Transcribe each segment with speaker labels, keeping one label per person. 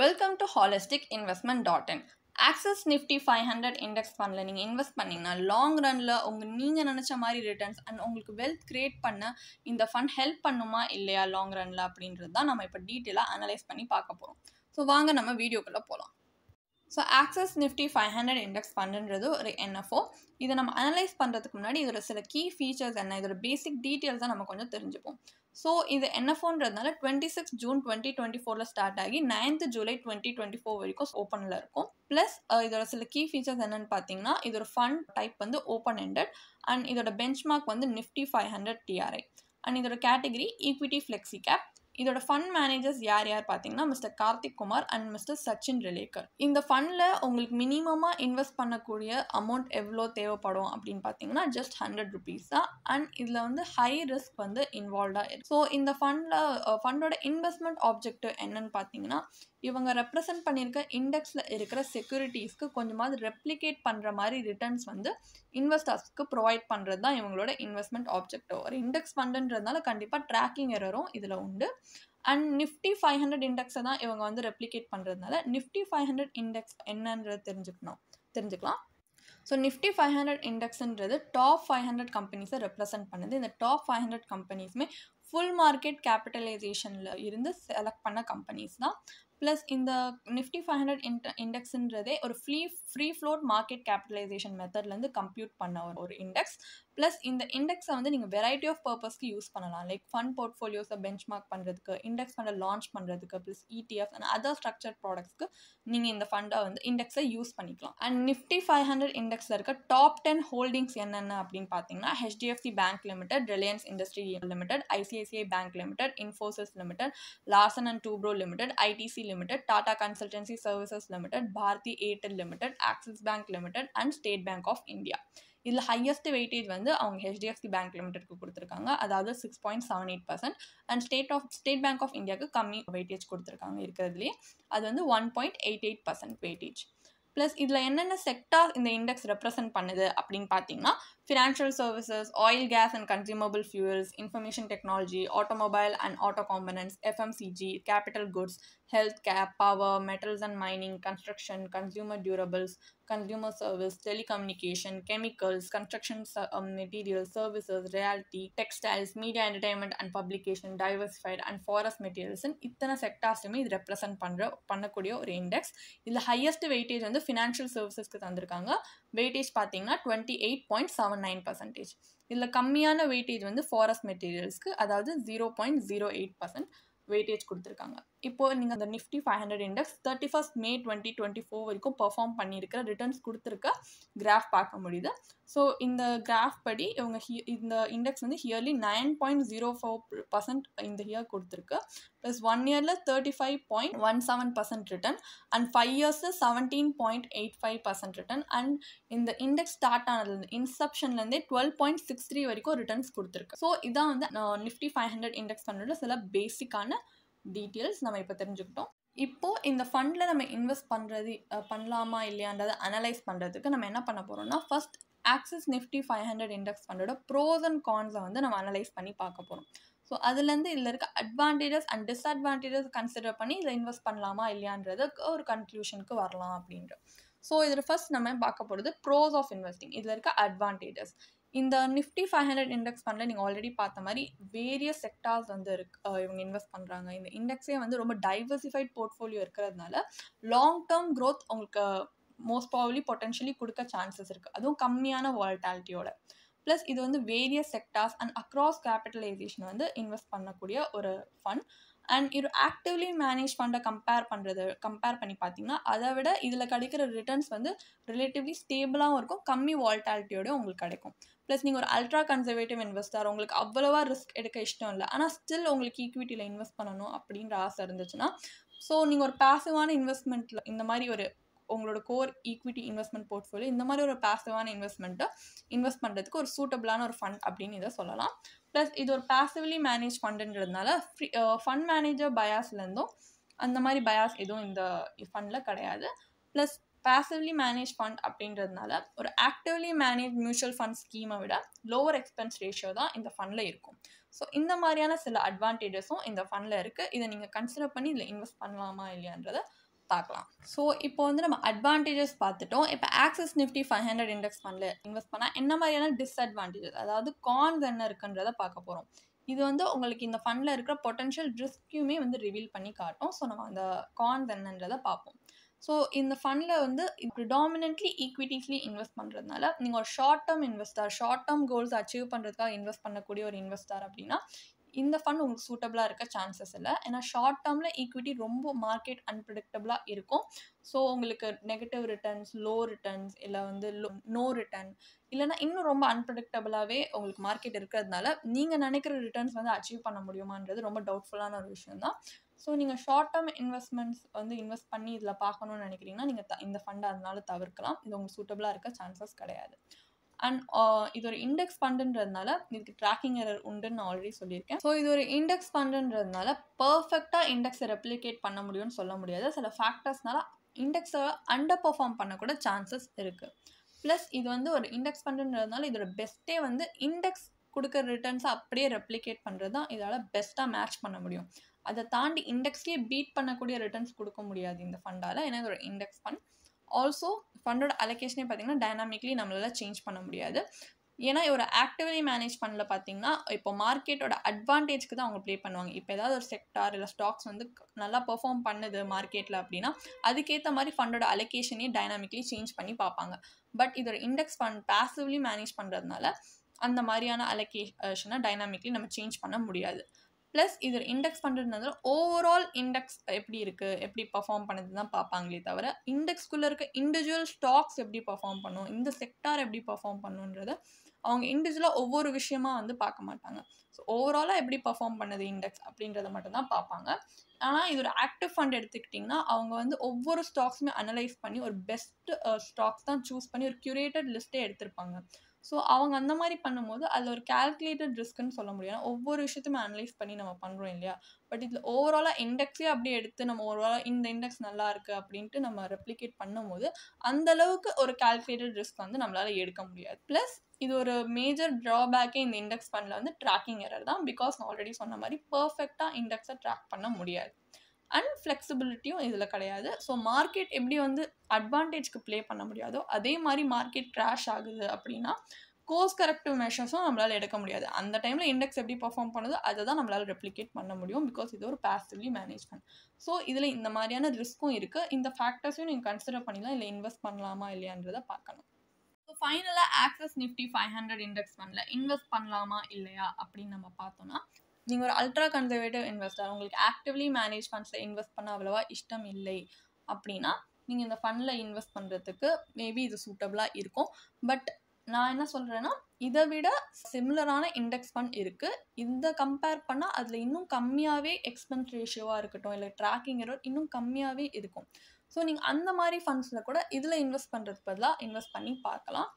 Speaker 1: welcome to holistic investment dot in Axis Nifty five hundred index ஃபண்டில் நீங்கள் invest பண்ணிங்கன்னா long Ranil உங்கள் நீங்கள் நினச்ச மாதிரி ரிட்டர்ன்ஸ் அண்ட் உங்களுக்கு வெல்த் க்ரியேட் பண்ண இந்த ஃபண்ட் ஹெல்ப் பண்ணுமா இல்லையா லாங் ரனில் அப்படின்றது தான் நம்ம இப்போ டீட்டெயிலாக அனலைஸ் பண்ணி பார்க்க போகிறோம் ஸோ வாங்க நம்ம வீடியோக்குள்ளே போகலாம் so Axis Nifty five hundred index ஃபண்டுன்றது ஒரு என்எஃப்ஓ இதை நம்ம அனலைஸ் பண்ணுறதுக்கு முன்னாடி இதோட சில கீ ஃபீச்சர்ஸ் என்ன இதோட பேசிக் டீட்டெயில்ஸை நம்ம கொஞ்சம் தெரிஞ்சுப்போம் ஸோ இது என்எஃப்ஓன்றதுனால twenty six June twenty twenty ஃபோரில் ஸ்டார்ட் ஆகி ninth July twenty twenty four வரைக்கும் ஓப்பனில் இருக்கும் ப்ளஸ் இதோட சில கீ ஃபீச்சர்ஸ் என்னென்னு பார்த்தீங்கன்னா இதோட ஃபண்ட் டைப் வந்து ஓப்பன் எண்டட் அண்ட் இதோட பெஞ்ச் மார்க் வந்து Nifty five hundred TRI and இதோட கேட்டகரி ஈக்விட்டி ஃப்ளெக்ஸி கேப் இதோட ஃபண்ட் மேனேஜர்ஸ் யார் யார் பார்த்தீங்கன்னா mister Karthik Kumar and mister Sachin Relekar இந்த ஃபண்டில் உங்களுக்கு மினிமமாக இன்வெஸ்ட் பண்ணக்கூடிய அமௌண்ட் எவ்வளோ தேவைப்படும் அப்படின்னு பார்த்தீங்கன்னா ஜஸ்ட் ஹண்ட்ரட் ருபீஸ் தான் அண்ட் இதில் வந்து ஹை ரிஸ்க் வந்து இன்வால்வ்டாக இருக்கு ஸோ இந்த ஃபண்டில் ஃபண்டோட இன்வெஸ்ட்மெண்ட் ஆப்ஜெக்டிவ் என்னன்னு பார்த்தீங்கன்னா இவங்க ரெப்ரசன்ட் பண்ணியிருக்க இண்டெக்ஸில் இருக்கிற செக்யூரிட்டிஸ்க்கு கொஞ்சமாவது ரெப்ளிகேட் பண்ணுற மாதிரி ரிட்டர்ன்ஸ் வந்து இன்வெஸ்டர்ஸ்க்கு ப்ரொவைட் பண்ணுறது தான் இவங்களோட இன்வெஸ்ட்மெண்ட் ஆப்ஜெக்டோ ஒரு இண்டெக்ஸ் ஃபண்டுன்றதுனால கண்டிப்பாக ட்ராக்கிங் எரரும் இதில் உண்டு அண்ட் நிஃப்டி ஃபைவ் ஹண்ட்ரட் இண்டெக்ஸை தான் இவங்க வந்து ரெப்ளிகேட் பண்ணுறதுனால நிஃப்டி ஃபைவ் ஹண்ட்ரட் இண்டெக்ஸ் என்னன்றது தெரிஞ்சுக்கணும் தெரிஞ்சுக்கலாம் ஸோ நிஃப்டி ஃபைவ் ஹண்ட்ரட் இண்டெக்ஸ்ன்றது டாப் ஃபைவ் ஹண்ட்ரட் கம்பெனிஸை ரெப்ரசென்ட் பண்ணுது இந்த டாப் ஃபைவ் ஹண்ட்ரட் கம்பெனிஸுமே ஃபுல் மார்க்கெட் கேபிட்டலைசேஷனில் இருந்து செலக்ட் பண்ண கம்பெனிஸ் தான் ப்ளஸ் இந்த நிஃப்டி ஃபைவ் ஹண்ட்ரட் இன்ட இண்டெக்ஸுன்றதே ஒரு free free float market capitalisation மெத்தட்லேருந்து கம்ப்யூட் பண்ண ஒரு இண்டெக்ஸ் ப்ளஸ் இந்த இண்டெக்ஸை வந்து நீங்கள் வெரைட்டி ஆஃப் பர்பஸ்க்கு யூஸ் பண்ணலாம் லைக் ஃபண்ட் போர்ட்ஃபோலியோஸை பெஞ்ச் மார்க் பண்ணுறதுக்கு இண்டெக்ஸ் ஃபண்டை லான்ச் பண்ணுறதுக்கு plus ETF and other structure ப்ராடக்ட்ஸ்க்கு நீங்கள் இந்த ஃபண்டை வந்து இண்டெக்ஸை யூஸ் பண்ணிக்கலாம் அண்ட் நிஃப்டி ஃபைவ் ஹண்ட்ரட் இண்டெக்ஸில் இருக்க டாப் டென் ஹோல்டிங்ஸ் என்னென்ன அப்படின்னு பார்த்தீங்கன்னா HDFC bank limited Reliance industry limited ICICI bank limited Infosys limited Larsen and Toubro limited ITC limited Tata consultancy services limited Bharti Airtel limited Axis bank limited and State bank of India இதில் highest weightage வந்து அவங்க HDFC bank லிமிடெட்க்கு கொடுத்துருக்காங்க அதாவது six point seven eight percent and state of state bank of இந்தியாவுக்கு கம்மி weightage கொடுத்துருக்காங்க இருக்கிறதுலே அது வந்து one point eight eight percent weightage plus இதில் என்னென்ன செக்டார் இந்த இண்டெக்ஸ் ரெப்ரசென்ட் பண்ணுது அப்படின்னு பார்த்தீங்கன்னா financial services, oil, gas, and consumable fuels, information technology, automobile and auto components, FMCG, capital goods, healthcare, power, metals and mining, construction, consumer durables, consumer service, telecommunication, chemicals, construction uh, materials, services, reality, textiles, media, entertainment and publication, diversified and forest materials இத்தனை செக்டார்ஸுமே இது represent பண்ணுற பண்ணக்கூடிய ஒரு index இதில் highest weightage வந்து financial சர்வீசஸ்க்கு தந்திருக்காங்க weightage பார்த்தீங்கன்னா twenty eight point seven nine percentage இதில் கம்மியான வெயிட்டேஜ் வந்து ஃபாரஸ்ட் மெட்டீரியல்ஸ்க்கு அதாவது zero point zero eight percent weightage கொடுத்துருக்காங்க இப்போது நீங்கள் அந்த Nifty five hundred index thirty first May twenty twenty four வரைக்கும் பர்ஃபார்ம் பண்ணியிருக்கிற ரிட்டர்ன்ஸ் கொடுத்துருக்க கிராஃப் பார்க்க முடியுது ஸோ இந்த கிராஃப் படி இவங்க ஹிய இந்த இண்டெக்ஸ் வந்து yearly nine point zero four percent இந்த இயர் கொடுத்துருக்கு ப்ளஸ் ஒன் இயரில் thirty five point one seven percent return and five years seventeen point eight five percent return and இந்த இண்டெக்ஸ் ஸ்டார்ட் ஆனதுலேருந்து இன்செப்ஷன்லேருந்தே டுவெல் பாயிண்ட் சிக்ஸ் த்ரீ வரைக்கும் returns கொடுத்துருக்கு so இதான் வந்து நிஃப்டி ஃபைவ் ஹண்ட்ரட் இண்டெக்ஸ் ஃபண்டோட சில பேசிக்கான டீட்டெயில்ஸ் நம்ம இப்போ தெரிஞ்சுக்கிட்டோம் இப்போது இந்த ஃபண்டில் நம்ம இன்வெஸ்ட் பண்ணுறது பண்ணலாமா இல்லையான்றதை அனலைஸ் பண்ணுறதுக்கு நம்ம என்ன பண்ண போகிறோம்னா first Axis Nifty five hundred index ஃபண்டோட ப்ரோஸ் அண்ட் கான்ஸை வந்து நம்ம அனலைஸ் பண்ணி பார்க்க போகிறோம் ஸோ அதுலேருந்து இதில் இருக்க அட்வான்டேஜஸ் அண்ட் டிஸ்அட்வான்டேஜஸ் கன்சிடர் பண்ணி இதில் இன்வெஸ்ட் பண்ணலாமா இல்லையான்றதுக்கு ஒரு கன்க்ளூஷனுக்கு வரலாம் அப்படின்ற ஸோ இதில் ஃபஸ்ட் நம்ம பார்க்க போகிறது ப்ரோஸ் ஆஃப் இன்வெஸ்டிங் இதில் இருக்க அட்வான்டேஜஸ் இந்த நிஃப்டி ஃபைவ் ஹண்ட்ரட் இண்டெக்ஸ் ஃபண்டில் நீங்கள் ஆல்ரெடி பார்த்த மாதிரி வேரியஸ் செக்டார்ஸ் வந்து இருக்கு இவங்க இன்வெஸ்ட் பண்ணுறாங்க இந்த இண்டெக்ஸே வந்து ரொம்ப டைவர்சிஃபைட் போர்ட்ஃபோலியோ இருக்கிறதுனால லாங் டேர்ம் க்ரோத் உங்களுக்கு மோஸ்ட் ப்ராபலி பொட்டன்ஷியலி கொடுக்க சான்சஸ் இருக்குது அதுவும் கம்மியான வால்டாலிட்டியோட ப்ளஸ் இது வந்து various sectors and across capitalisation வந்து இன்வெஸ்ட் பண்ணக்கூடிய ஒரு ஃபண்ட் அண்ட் இது ஆக்டிவ்லி மேனேஜ் பண்ணுற கம்பேர் பண்ணுறது கம்பேர் பண்ணி பார்த்தீங்கன்னா அதை விட இதில் கிடைக்கிற ரிட்டர்ன்ஸ் வந்து ரிலேட்டிவ்லி ஸ்டேபிளாகவும் இருக்கும் கம்மி வால்டாலிட்டியோடய உங்களுக்கு கிடைக்கும் ப்ளஸ் நீங்கள் ஒரு அல்ட்ரா கன்சர்வேட்டிவ் இன்வெஸ்டர் உங்களுக்கு அவ்வளோவா ரிஸ்க் எடுக்க இஷ்டம் இல்லை ஆனால் ஸ்டில் உங்களுக்கு ஈக்விட்டியில் இன்வெஸ்ட் பண்ணணும் அப்படின்ற ஆசை இருந்துச்சுன்னா ஸோ நீங்கள் ஒரு பேசிவான இன்வெஸ்ட்மெண்ட்டில் இந்த மாதிரி ஒரு உங்களோட கோர் ஈக்விட்டி இன்வெஸ்ட்மெண்ட் போர்ட்ஃபோலியோ இந்த மாதிரி ஒரு பேசிவான இன்வெஸ்ட்மெண்ட்டை இன்வெஸ்ட் பண்ணுறதுக்கு ஒரு சூட்டபிளான ஒரு ஃபண்ட் அப்படின்னு இதை சொல்லலாம் ப்ளஸ் இது ஒரு பேசிவ்லி மேனேஜ் ஃபண்டுன்றதுனால ஃப்ரீ ஃபண்ட் மேனேஜர் பயாஸ்லேருந்தும் அந்த மாதிரி பயாஸ் எதுவும் இந்த ஃபண்டில் கிடையாது ப்ளஸ் பேசிவ்லி மேனேஜ் ஃபண்ட் அப்படின்றதுனால ஒரு ஆக்டிவ்லி மேனேஜ் மியூச்சுவல் ஃபண்ட் ஸ்கீமை விட லோவர் எக்ஸ்பென்ஸ் ரேஷியோ தான் இந்த ஃபண்டில் இருக்கும் ஸோ இந்த மாதிரியான சில அட்வான்டேஜஸும் இந்த ஃபண்டில் இருக்குது இதை நீங்கள் கன்சிடர் பண்ணி இதில் இன்வெஸ்ட் பண்ணலாமா இல்லையான்றதை பார்க்கலாம் ஸோ இப்போ வந்து நம்ம அட்வான்டேஜஸ் பார்த்துட்டோம் இப்போ Axis Nifty five hundred index ஃபண்டில் இன்வெஸ்ட் பண்ணால் என்ன மாதிரியான டிஸ்அட்வான்டேஜஸ் அதாவது கான்ஸ் என்ன இருக்குன்றதை பார்க்க போகிறோம் இது வந்து உங்களுக்கு இந்த ஃபண்டில் இருக்கிற பொட்டன்ஷியல் ரிஸ்க்குமே வந்து ரிவீல் பண்ணி காட்டும் ஸோ நம்ம அந்த கான்ஸ் என்னன்றதை பார்ப்போம் ஸோ இந்த ஃபண்டில் வந்து ப்ரிடாமினென்ட்லி ஈக்விட்டிஸ்லி இன்வெஸ்ட் பண்ணுறதுனால நீங்கள் ஒரு short term investor short term goals achieve பண்ணுறதுக்காக இன்வெஸ்ட் பண்ணக்கூடிய ஒரு இன்வெஸ்டர் அப்படின்னா இந்த ஃபண்ட் உங்களுக்கு சூட்டபிளாக இருக்க சான்சஸ் இல்லை ஏன்னா ஷார்ட் டேர்மில் ஈக்விட்டி ரொம்ப மார்க்கெட் அன்பிரடிக்டபிளாக இருக்கும் ஸோ உங்களுக்கு நெகட்டிவ் ரிட்டர்ன்ஸ் லோ ரிட்டர்ன்ஸ் இல்லை வந்து நோ ரிட்டர்ன் இல்லைனா இன்னும் ரொம்ப அன்பிரடிக்டபிளாகவே உங்களுக்கு மார்க்கெட் இருக்கிறதுனால நீங்கள் நினைக்கிற ரிட்டர்ன்ஸ் வந்து அச்சீவ் பண்ண முடியுமான்றது ரொம்ப டவுட்ஃபுல்லான ஒரு விஷயம் தான் ஸோ நீங்கள் ஷார்ட் டேர்ம் இன்வெஸ்ட்மெண்ட்ஸ் வந்து இன்வெஸ்ட் பண்ணி இதில் பார்க்கணுன்னு நினைக்கிறீங்கன்னா நீங்கள் த இந்த ஃபண்டை அதனால தவிர்க்கலாம் இது உங்களுக்கு சூட்டபிளாக இருக்க சான்சஸ் கிடையாது அண்ட் uh, இது ஒரு இண்டெக்ஸ் ஃபண்டுன்றதுனால இதுக்கு ட்ராக்கிங் எரர் உண்டுன்னு நான் ஆல்ரெடி சொல்லியிருக்கேன் ஸோ இது ஒரு இண்டெக்ஸ் ஃபண்டுன்றதுனால பர்ஃபெக்டாக இண்டெக்ஸை ரெப்ளிகேட் பண்ண முடியும்னு சொல்ல முடியாது சில ஃபேக்டர்ஸ்னால இண்டெக்ஸை அண்டர் பர்ஃபார்ம் பண்ணக்கூட சான்சஸ் இருக்குது ப்ளஸ் இது வந்து ஒரு இண்டெக்ஸ் ஃபண்டுன்றதுனால இதோட பெஸ்ட்டே வந்து இண்டெக்ஸ் கொடுக்குற ரிட்டர்ன்ஸை அப்படியே ரெப்ளிகேட் பண்ணுறது தான் இதால் பெஸ்ட்டாக மேட்ச் பண்ண முடியும் அதை தாண்டி இண்டெக்ஸ்லேயே பீட் பண்ணக்கூடிய ரிட்டர்ன்ஸ் கொடுக்க முடியாது இந்த ஃபண்டால் ஏன்னா இதோட இண்டெக்ஸ் ஃபண்ட் ஆல்சோ ஃபண்டோட அலோகேஷனே பார்த்தீங்கன்னா டைனாமிக்லி நம்மளால் சேஞ்ச் பண்ண முடியாது ஏன்னா இவர் ஆக்டிவ்லி மேனேஜ் பண்ணல பார்த்தீங்கன்னா இப்போ மார்க்கெட்டோட அட்வான்டேஜ்க்கு தான் அவங்க ப்ளே பண்ணுவாங்க இப்போ ஏதாவது ஒரு செக்டார் இல்லை ஸ்டாக்ஸ் வந்து நல்லா பெர்ஃபார்ம் பண்ணுது மார்க்கெட்டில் அப்படின்னா அதுக்கேற்ற மாதிரி ஃபண்டோட அலோகேஷனே டைனாமிக்லி சேஞ்ச் பண்ணி பார்ப்பாங்க பட் இது ஒரு இண்டெக்ஸ் ஃபண்ட் பேசிவ்லி மேனேஜ் பண்ணுறதுனால அந்த மாதிரியான அலோகேஷனை டைனாமிக்லி நம்ம சேஞ்ச் பண்ண முடியாது ப்ளஸ் இதில் இண்டெக்ஸ் பண்ணுறதுனால ஓவரால் இண்டெக்ஸ் எப்படி இருக்குது எப்படி பர்ஃபார்ம் பண்ணது தான் பார்ப்பாங்களே தவிர இண்டெக்ஸ்குள்ளே இருக்க இண்டிவிஜுவல் ஸ்டாக்ஸ் எப்படி பர்ஃபார்ம் பண்ணும் இந்த செக்டார் எப்படி பர்ஃபார்ம் பண்ணுன்றத அவங்க இண்டிவிஜுவலாக ஒவ்வொரு விஷயமா வந்து பார்க்க மாட்டாங்க ஸோ ஓவராலாக எப்படி பர்ஃபார்ம் பண்ணுது இண்டெக்ஸ் அப்படின்றத மட்டும்தான் பார்ப்பாங்க ஆனால் இது ஒரு ஆக்டிவ் ஃபண்ட் எடுத்துக்கிட்டிங்கன்னா அவங்க வந்து ஒவ்வொரு ஸ்டாக்ஸுமே அனலைஸ் பண்ணி ஒரு பெஸ்ட் ஸ்டாக்ஸ் தான் சூஸ் பண்ணி ஒரு க்யூரேட்டட் லிஸ்ட்டே எடுத்திருப்பாங்க ஸோ அவங்க அந்த மாதிரி பண்ணும்போது அதில் ஒரு கேல்குலேட்டட் ரிஸ்க்குன்னு சொல்ல முடியும் ஏன்னா ஒவ்வொரு விஷயத்தையும் அனலைஸ் பண்ணி நம்ம பண்ணுறோம் இல்லையா பட் இதில் ஓவராலாக இண்டெக்ஸே அப்படியே எடுத்து நம்ம ஓவராலாக இந்த இண்டெக்ஸ் நல்லா இருக்குது அப்படின்ட்டு நம்ம ரெப்ளிகேட் பண்ணும்போது அந்தளவுக்கு ஒரு கால்குலேட்டட் ரிஸ்க் வந்து நம்மளால் எடுக்க முடியாது ப்ளஸ் இது ஒரு மேஜர் ட்ராபேக்கே இந்த இண்டெக்ஸ் பண்ணல வந்து ட்ராக்கிங் எரர் தான் பிகாஸ் நான் ஆல்ரெடி சொன்ன மாதிரி பர்ஃபெக்டாக இண்டெக்ஸை ட்ராக் பண்ண முடியாது அண்ட் ஃப்ளெக்சிபிலிட்டியும் இதில் கிடையாது ஸோ மார்க்கெட் எப்படி வந்து அட்வான்டேஜ்க்கு ப்ளே பண்ண முடியாதோ அதே மாதிரி மார்க்கெட் க்ராஷ் ஆகுது அப்படின்னா கோர்ஸ் கரெக்டிவ் மெஷர்ஸும் நம்மளால் எடுக்க முடியாது அந்த டைமில் இண்டெக்ஸ் எப்படி பர்ஃபார்ம் பண்ணுதோ அதை தான் நம்மளால் ரெப்ளிகேட் பண்ண முடியும் பிகாஸ் இது ஒரு பேசிவ்லி மேனேஜ்மெண்ட் ஸோ இதில் இந்த மாதிரியான ரிஸ்க்கும் இருக்குது இந்த ஃபேக்டர்ஸையும் நீங்கள் கன்சிடர் பண்ணிலாம் இல்லை இன்வெஸ்ட் பண்ணலாமா இல்லையான்றதை பார்க்கணும் ஸோ ஃபைனலாக Axis Nifty five hundred index ஃபண்டில் இன்வெஸ்ட் பண்ணலாமா இல்லையா அப்படின்னு நம்ம பார்த்தோம்னா நீங்கள் ஒரு அல்ட்ரா கன்சர்வேட்டிவ் இன்வெஸ்டர் உங்களுக்கு ஆக்டிவ்லி மேனேஜ் ஃபண்ட்ஸில் இன்வெஸ்ட் பண்ண அவ்வளோவா இஷ்டம் இல்லை அப்படின்னா நீங்கள் இந்த ஃபண்டில் இன்வெஸ்ட் பண்ணுறதுக்கு மேபி இது சூட்டபிளாக இருக்கும் பட் நான் என்ன சொல்கிறேன்னா இதை விட சிமிலரான இண்டெக்ஸ் ஃபண்ட் இருக்குது இந்த கம்பேர் பண்ணால் அதில் இன்னும் கம்மியாகவே எக்ஸ்பென்ஸ் ரேஷியோவாக இருக்கட்டும் இல்லை ட்ராக்கிங் எரர் இன்னும் கம்மியாகவே இருக்கும் ஸோ நீங்கள் அந்த மாதிரி ஃபண்ட்ஸில் கூட இதில் இன்வெஸ்ட் பண்ணுறதுக்கு பதிலாக இன்வெஸ்ட் பண்ணி பார்க்கலாம்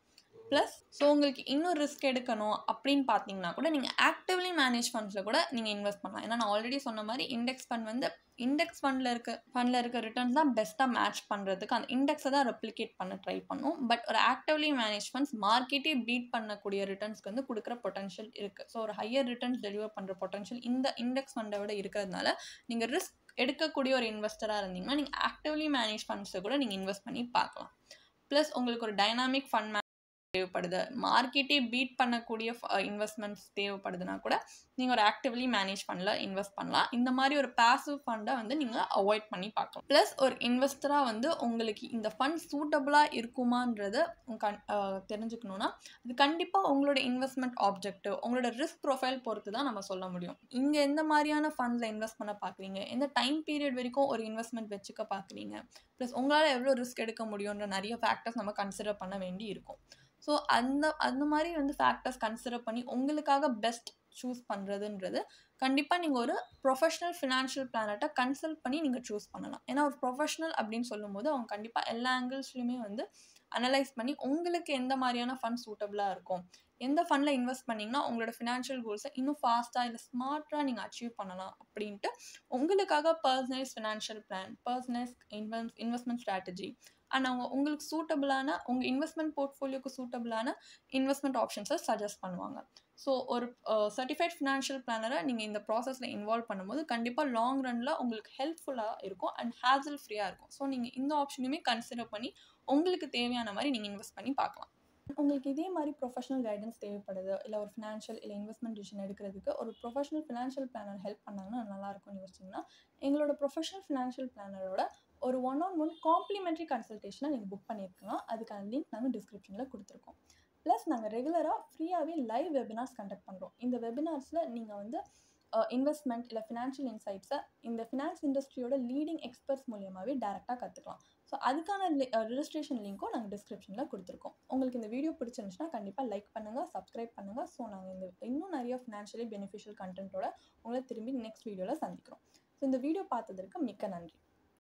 Speaker 1: ப்ளஸ் ஸோ உங்களுக்கு இன்னும் ரிஸ்க் எடுக்கணும் அப்படின்னு பார்த்தீங்கன்னா கூட நீங்கள் ஆக்டிவ்லி மேனேஜ் ஃபண்ட்ஸில் கூட நீங்கள் இன்வெஸ்ட் பண்ணலாம் ஏன்னா நான் ஆல்ரெடி சொன்ன மாதிரி இண்டெக்ஸ் ஃபண்ட் வந்து இண்டெக்ஸ் ஃபண்டில் இருக்க ஃபண்டில் இருக்க ரிட்டர்ன்ஸ் தான் பெஸ்ட்டாக மேட்ச் பண்ணுறதுக்கு அந்த இண்டெக்ஸை தான் ரெப்ளிகேட் பண்ண ட்ரை பண்ணும் பட் ஒரு ஆக்டிவ்லி மேனேஜ் ஃபண்ட்ஸ் மார்க்கெட்டே பீட் பண்ணக்கூடிய ரிட்டர்ன்ஸ்க்கு வந்து கொடுக்குற பொட்டன்ஷியல் இருக்குது ஸோ ஒரு ஹையர் ரிட்டர்ன்ஸ் டெலிவர் பண்ணுற பொட்டன்ஷியல் இந்த இண்டெக்ஸ் ஃபண்டை விட இருக்கிறதுனால நீங்கள் ரிஸ்க் எடுக்கக்கூடிய ஒரு இன்வெஸ்டராக இருந்தீங்கன்னா நீங்கள் ஆக்டிவ்லி மேனேஜ் ஃபண்ட்ஸை கூட நீங்கள் இன்வெஸ்ட் பண்ணி பார்க்கலாம் ப்ளஸ் உங்களுக்கு ஒரு டைனாமிக் ஃபண்ட் தேவைப்படுது மார்க்கெட்டே பீட் பண்ணக்கூடிய இன்வெஸ்ட்மெண்ட்ஸ் தேவைப்படுதுன்னா கூட நீங்கள் ஒரு ஆக்டிவ்லி மேனேஜ் பண்ணல இன்வெஸ்ட் பண்ணலாம் இந்த மாதிரி ஒரு பேசிவ் ஃபண்டை வந்து நீங்கள் அவாய்ட் பண்ணி பார்க்கலாம் ப்ளஸ் ஒரு இன்வெஸ்டராக வந்து உங்களுக்கு இந்த ஃபண்ட் சூட்டபுளாக இருக்குமான்றத கண் தெரிஞ்சுக்கணுன்னா அது கண்டிப்பாக உங்களோட இன்வெஸ்ட்மெண்ட் ஆப்ஜெக்டிவ் உங்களோட ரிஸ்க் ப்ரொஃபைல் பொறுத்து தான் நம்ம சொல்ல முடியும் இங்கே எந்த மாதிரியான ஃபண்ட்ஸில் இன்வெஸ்ட் பண்ண பார்க்குறீங்க எந்த டைம் பீரியட் வரைக்கும் ஒரு இன்வெஸ்ட்மெண்ட் வச்சுக்க பார்க்குறீங்க ப்ளஸ் உங்களால் எவ்வளோ ரிஸ்க் எடுக்க முடியுன்ற நிறைய ஃபேக்டர்ஸ் நம்ம கன்சிடர் பண்ண வேண்டி இருக்கும் ஸோ அந்த அந்த மாதிரி வந்து ஃபேக்டர்ஸ் கன்சிடர் பண்ணி உங்களுக்காக பெஸ்ட் சூஸ் பண்ணுறதுன்றது கண்டிப்பாக நீங்கள் ஒரு ப்ரொஃபஷ்னல் ஃபினான்ஷியல் பிளானட்டை கன்சல்ட் பண்ணி நீங்கள் சூஸ் பண்ணலாம் ஏன்னா ஒரு ப்ரொஃபஷ்னல் அப்படின்னு சொல்லும்போது அவங்க கண்டிப்பாக எல்லா ஆங்கிள்ஸ்லையுமே வந்து அனலைஸ் பண்ணி உங்களுக்கு எந்த மாதிரியான ஃபண்ட் சூட்டபுளாக இருக்கும் எந்த ஃபண்டில் இன்வெஸ்ட் பண்ணிங்கன்னா உங்களோட ஃபினான்ஷியல் கோல்ஸை இன்னும் ஃபாஸ்ட்டாக இல்லை ஸ்மார்ட்டாக நீங்கள் அச்சீவ் பண்ணலாம் அப்படின்ட்டு உங்களுக்காக personalise financial plan personalise invest investment strategy and அவங்க உங்களுக்கு சூட்டபிளான உங்கள் இன்வெஸ்ட்மெண்ட் போர்ட்ஃபோலியோக்கு சூட்டபிளான இன்வெஸ்ட்மெண்ட் ஆப்ஷன்ஸை சஜஸ்ட் பண்ணுவாங்க ஸோ ஒரு சர்டிஃபைட் ஃபினான்ஷியல் பிளானரை நீங்கள் இந்த ப்ராசஸில் இன்வால்வ் பண்ணும்போது கண்டிப்பாக லாங் ரனில் உங்களுக்கு ஹெல்ப்ஃபுல்லாக இருக்கும் அண்ட் ஹேசல் ஃப்ரீயாக இருக்கும் ஸோ நீங்கள் இந்த ஆப்ஷனுமே கன்சிடர் பண்ணி உங்களுக்கு தேவையான மாதிரி நீங்கள் இன்வெஸ்ட் பண்ணி பார்க்கலாம் உங்களுக்கு இதே மாதிரி ப்ரொஃபஷனல் கைடன்ஸ் தேவைப்படுது இல்லை ஒரு ஃபினான்ஷியல் இல்லை இன்வெஸ்ட்மெண்ட் டிசிஷன் எடுக்கிறதுக்கு ஒரு ப்ரொஃபஷனல் ஃபினான்ஷியல் பிளானர் ஹெல்ப் பண்ணாங்கன்னா நல்லாயிருக்கும்னு யோசிச்சிங்கன்னா எங்களோட ப்ரொஃபஷனல் ஃபினான்ஷியல் பிளானரோட ஒரு ஒன் ஆன் ஒன் காம்ப்ளிமெண்ட்ரி கன்சல்டேஷனாக நீங்கள் புக் பண்ணியிருக்கலாம் அதுக்கான லிங்க் நாங்கள் டிஸ்கிரிப்ஷனில் கொடுத்துருக்கோம் ப்ளஸ் நாங்கள் ரெகுலராக ஃப்ரீயாகவே லைவ் வெபினார்ஸ் கண்டக்ட் பண்ணுறோம் இந்த வெபினார்ஸில் நீங்கள் வந்து இன்வெஸ்ட்மெண்ட் இல்லை ஃபினான்ஷியல் இன்சைட்ஸை இந்த ஃபினான்ஸ் இண்டஸ்ட்ரியோட லீடிங் எக்ஸ்பர்ட்ஸ் மூலியமாகவே டேரெக்டாக கற்றுக்கலாம் ஸோ அதுக்கான ரிஜிஸ்ட்ரேஷன் லிங்க்கும் நாங்கள் டிஸ்கிரிப்ஷனில் கொடுத்துருக்கோம் உங்களுக்கு இந்த வீடியோ பிடிச்சிருந்துச்சுன்னா கண்டிப்பாக லைக் பண்ணுங்கள் சப்ஸ்கிரைப் பண்ணுங்கள் ஸோ நாங்கள் இந்த இன்னும் நிறைய ஃபினான்ஷியலி பெனிஃபிஷியல் கண்டென்ட்டோட உங்களை திரும்பி நெக்ஸ்ட் வீடியோவில் சந்திக்கிறோம் ஸோ இந்த வீடியோ பார்த்ததற்கு மிக்க நன்றி